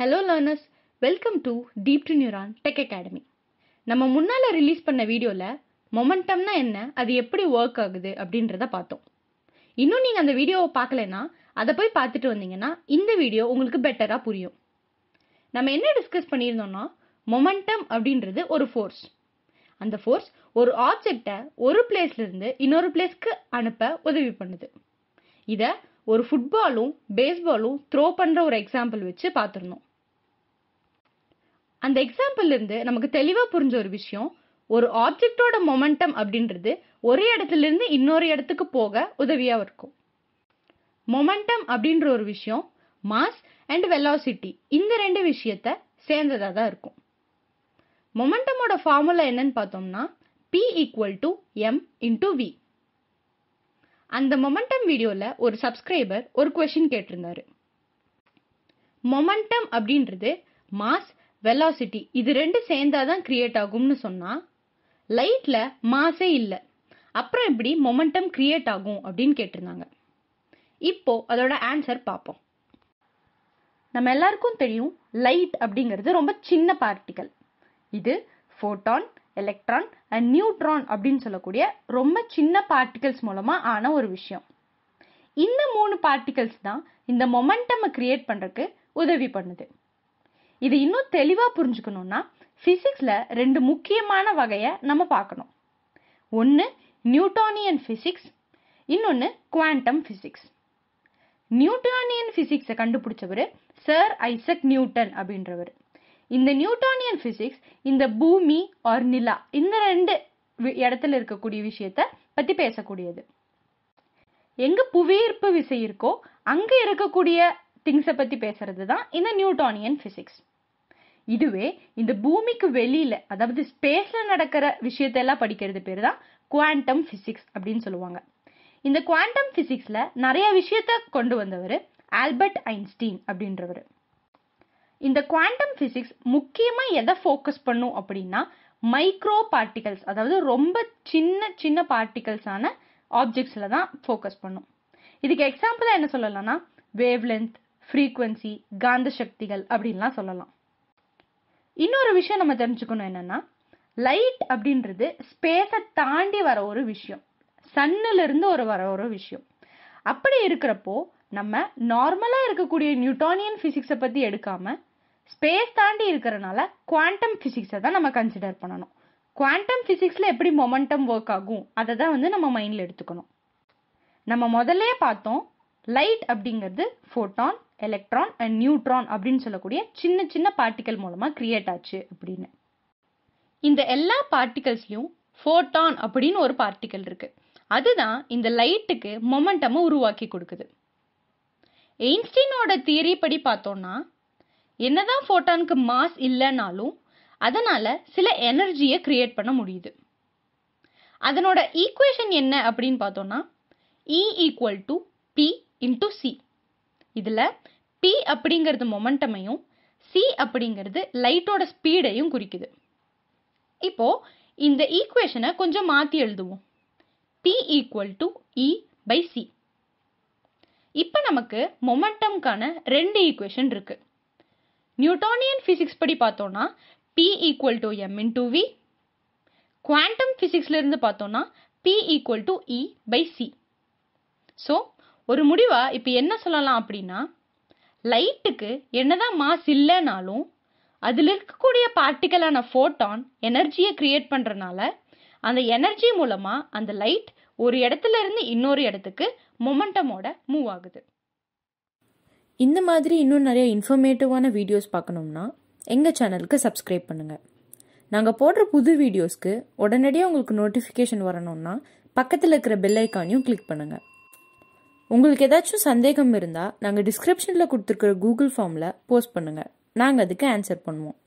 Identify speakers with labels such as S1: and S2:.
S1: hello learners welcome to deep to neuron tech academy நம்ம முன்னால் release பண்ண வீடியோவில் மொமெண்டம்னா என்ன அது எப்படி ஒர்க் ஆகுது அப்படின்றத பார்த்தோம் இன்னும் நீங்கள் அந்த வீடியோவை பார்க்கலைன்னா அதை போய் பார்த்துட்டு வந்தீங்கன்னா இந்த வீடியோ உங்களுக்கு பெட்டராக புரியும் நம்ம என்ன டிஸ்கஸ் பண்ணியிருந்தோம்னா மொமெண்டம் அப்படின்றது ஒரு ஃபோர்ஸ் அந்த ஃபோர்ஸ் ஒரு ஆப்ஜெக்டை ஒரு பிளேஸ்லேருந்து இன்னொரு பிளேஸ்க்கு அனுப்ப உதவி பண்ணுது இதை ஒரு ஃபுட்பாலும் பேஸ்பாலும் த்ரோ பண்ணுற ஒரு எக்ஸாம்பிள் வச்சு பார்த்துருந்தோம் அந்த எக்ஸாம்பிள் இருந்து நமக்கு தெளிவாக புரிஞ்ச ஒரு விஷயம் ஒரு ஆப்ஜெக்டோட மொமெண்டம் அப்படின்றது ஒரு இடத்துலேருந்து இன்னொரு இடத்துக்கு போக உதவியாக இருக்கும் மொமெண்டம் அப்படின்ற ஒரு விஷயம் மாஸ் அண்ட் வெலாசிட்டி இந்த ரெண்டு விஷயத்த சேர்ந்ததாக தான் இருக்கும் மொமெண்டமோட ஃபார்முலா என்னன்னு பார்த்தோம்னா P equal to M into V அந்த மொமெண்டம் வீடியோவில் ஒரு சப்ஸ்கிரைபர் ஒரு கொஷின் கேட்டிருந்தாரு மொமெண்டம் அப்படின்றது மாஸ் வெலாசிட்டி இது ரெண்டு சேர்ந்தாதான் கிரியேட் ஆகும்னு சொன்னால் லைட்டில் மாஸே இல்லை அப்புறம் எப்படி மொமெண்டம் கிரியேட் ஆகும் அப்படின்னு கேட்டிருந்தாங்க இப்போ அதோட ஆன்சர் பார்ப்போம் நம்ம எல்லாருக்கும் தெரியும் லைட் அப்படிங்கிறது ரொம்ப சின்ன பார்ட்டிகல் இது ஃபோட்டான் எலக்ட்ரான் அண்ட் நியூட்ரான் அப்படின்னு சொல்லக்கூடிய ரொம்ப சின்ன பார்ட்டிகல்ஸ் மூலமாக ஆன ஒரு விஷயம் இந்த மூணு பார்ட்டிகல்ஸ் தான் இந்த மொமெண்டமை கிரியேட் பண்ணுறதுக்கு உதவி பண்ணுது இது இன்னும் தெளிவாக புரிஞ்சுக்கணும்னா ஃபிசிக்ஸில் ரெண்டு முக்கியமான வகையை நம்ம பார்க்கணும் ஒன்று நியூட்டானியன் ஃபிசிக்ஸ் இன்னொன்று குவாண்டம் ஃபிசிக்ஸ் நியூட்டானியன் ஃபிசிக்ஸை கண்டுபிடிச்சவர் சர் ஐசக் நியூட்டன் அப்படின்றவர் இந்த நியூட்டானியன் ஃபிசிக்ஸ் இந்த பூமி ஆர் நிலா இந்த ரெண்டு இடத்துல இருக்கக்கூடிய விஷயத்த பற்றி பேசக்கூடியது எங்கே புவியீர்ப்பு விசை இருக்கோ அங்கே இருக்கக்கூடிய திங்ஸை பற்றி பேசுறது தான் இந்த நியூட்டானியன் ஃபிசிக்ஸ் இதுவே இந்த பூமிக்கு வெளியில் அதாவது ஸ்பேஸில் நடக்கிற விஷயத்தெல்லாம் படிக்கிறது பேர் தான் குவாண்டம் ஃபிசிக்ஸ் அப்படின்னு சொல்லுவாங்க இந்த குவாண்டம் ஃபிசிக்ஸில் நிறைய விஷயத்த கொண்டு வந்தவர் ஆல்பர்ட் ஐன்ஸ்டீன் அப்படின்றவர் இந்த குவாண்டம் ஃபிசிக்ஸ் முக்கியமாக எதை ஃபோக்கஸ் பண்ணும் அப்படின்னா மைக்ரோ பார்ட்டிகல்ஸ் அதாவது ரொம்ப சின்ன சின்ன பார்ட்டிகல்ஸான ஆப்ஜெக்ட்ஸில் தான் ஃபோக்கஸ் பண்ணும் இதுக்கு எக்ஸாம்பிளாக என்ன சொல்லலாம்னா வேவ்லென்த் ஃப்ரீக்குவென்சி காந்த சக்திகள் அப்படின்லாம் சொல்லலாம் இன்னொரு விஷயம் நம்ம தெரிஞ்சுக்கணும் என்னன்னா லைட் அப்படின்றது ஸ்பேஸை தாண்டி வர ஒரு விஷயம் சன்னிலிருந்து ஒரு வர ஒரு விஷயம் அப்படி இருக்கிறப்போ நம்ம நார்மலாக இருக்கக்கூடிய நியூட்டானியன் ஃபிசிக்ஸை பற்றி எடுக்காமல் ஸ்பேஸ் தாண்டி இருக்கிறனால குவாண்டம் ஃபிசிக்ஸை தான் நம்ம கன்சிடர் பண்ணணும் குவாண்டம் ஃபிசிக்ஸில் எப்படி மொமெண்டம் ஒர்க் ஆகும் அதை தான் வந்து நம்ம மைண்டில் எடுத்துக்கணும் நம்ம முதல்ல பார்த்தோம் லைட் அப்படிங்கிறது ஃபோட்டான் எலக்ட்ரான் அண்ட் நியூட்ரான் அப்படின்னு சொல்லக்கூடிய சின்ன சின்ன பார்ட்டிக்கல் மூலமாக கிரியேட் ஆச்சு அப்படின்னு இந்த எல்லா பார்ட்டிகல்ஸ்லையும் ஃபோட்டான் அப்படின்னு ஒரு பார்ட்டிக்கல் இருக்கு அதுதான் இந்த லைட்டுக்கு மொமெண்டமை உருவாக்கி கொடுக்குது எயின்ஸ்டீனோட தியரி படி பார்த்தோம்னா என்னதான் ஃபோட்டானுக்கு மாஸ் இல்லைனாலும் அதனால சில எனர்ஜியை கிரியேட் பண்ண முடியுது அதனோட ஈக்குவேஷன் என்ன அப்படின்னு பார்த்தோம்னா E equal to P into C இதில் பி அப்படிங்கிறது மொமெண்டமையும் சி அப்படிங்கிறது லைட்டோட ஸ்பீடையும் குறிக்குது இப்போது இந்த ஈக்குவேஷனை கொஞ்சம் மாற்றி எழுதுவோம் P equal to E by C இப்போ நமக்கு மொமெண்டம்கான ரெண்டு ஈக்குவேஷன் இருக்குது நியூட்டானியன் ஃபிசிக்ஸ் படி பார்த்தோன்னா P equal to M in into V quantum ஃபிசிக்ஸ்லேருந்து பார்த்தோன்னா P equal to E e by C so ஒரு முடிவாக இப்போ என்ன சொல்லலாம் அப்படின்னா லைட்டுக்கு என்னதான் மாஸ் இல்லைனாலும் அதில் இருக்கக்கூடிய பார்ட்டிக்கலான ஃபோட்டான் எனர்ஜியை கிரியேட் பண்ணுறனால அந்த எனர்ஜி மூலமாக அந்த லைட் ஒரு இடத்துல இருந்து இன்னொரு இடத்துக்கு மொமெண்டமோட மூவ் ஆகுது இந்த மாதிரி இன்னும் நிறைய இன்ஃபர்மேட்டிவான வீடியோஸ் பார்க்கணும்னா எங்கள் சேனலுக்கு சப்ஸ்கிரைப் பண்ணுங்கள் நாங்கள் போடுற புது வீடியோஸ்க்கு உடனடியாக உங்களுக்கு நோட்டிஃபிகேஷன் வரணும்னா பக்கத்தில் இருக்கிற பெல் ஐக்கானையும் கிளிக் பண்ணுங்கள் உங்களுக்கு ஏதாச்சும் சந்தேகம் இருந்தால் நாங்கள் டிஸ்கிரிப்ஷனில் கொடுத்துருக்குற கூகுள் ஃபார்மில் போஸ்ட் பண்ணுங்கள் நாங்கள் அதுக்கு ஆன்சர் பண்ணுவோம்